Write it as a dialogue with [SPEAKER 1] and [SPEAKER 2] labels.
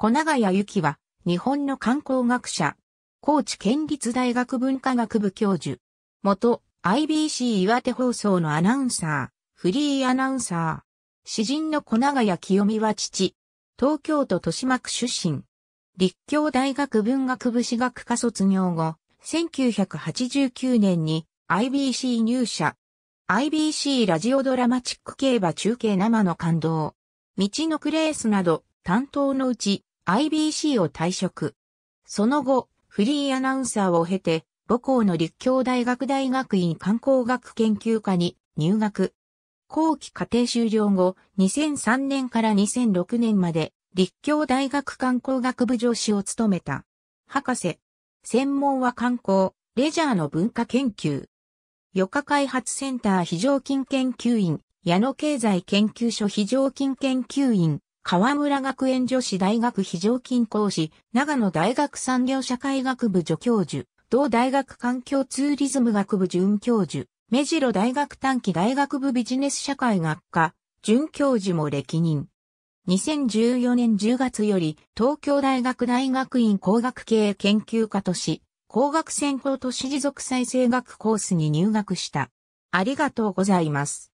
[SPEAKER 1] 小長谷幸は、日本の観光学者、高知県立大学
[SPEAKER 2] 文化学部教授、元 IBC 岩手放送のアナウンサー、フリーアナウンサー、詩人の小長谷清美は父、東京都豊島区出身、立教大学文学部史学科卒業後、1989年に IBC 入社、IBC ラジオドラマチック競馬中継生の感動、道のクレースなど担当のうち IBC を退職。その後、フリーアナウンサーを経て、母校の立教大学大学院観光学研究科に入学。後期課程終了後、2003年から2006年まで、立教大学観光学部上司を務めた。博士。専門は観光、レジャーの文化研究。余暇開発センター非常勤研究員、矢野経済研究所非常勤研究員、河村学園女子大学非常勤講師、長野大学産業社会学部助教授、同大学環境ツーリズム学部准教授、目白大学短期大学部ビジネス社会学科、准教授も歴任。2014年10月より東京大学大学院工学系研究科とし、工学専攻都
[SPEAKER 1] 市持続再生学コースに入学した。ありがとうございます。